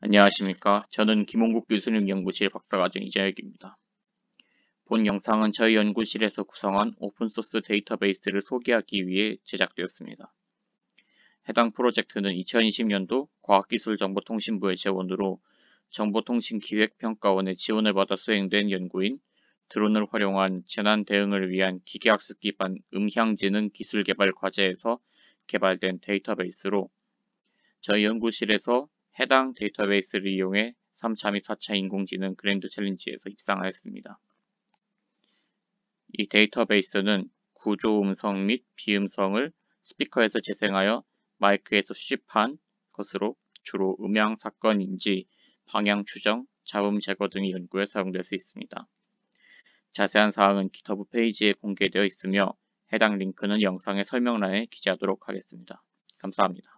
안녕하십니까. 저는 김홍국 교수님 연구실 박사과정 이자혁입니다. 본 영상은 저희 연구실에서 구성한 오픈소스 데이터베이스를 소개하기 위해 제작되었습니다. 해당 프로젝트는 2020년도 과학기술정보통신부의 재원으로 정보통신기획평가원의 지원을 받아 수행된 연구인 드론을 활용한 재난 대응을 위한 기계학습 기반 음향지능 기술 개발 과제에서 개발된 데이터베이스로 저희 연구실에서 해당 데이터베이스를 이용해 3차 및 4차 인공지능 그랜드 챌린지에서 입상하였습니다. 이 데이터베이스는 구조 음성 및 비음성을 스피커에서 재생하여 마이크에서 수집한 것으로 주로 음향 사건 인지, 방향 추정, 잡음 제거 등의 연구에 사용될 수 있습니다. 자세한 사항은 기터브 페이지에 공개되어 있으며 해당 링크는 영상의 설명란에 기재하도록 하겠습니다. 감사합니다.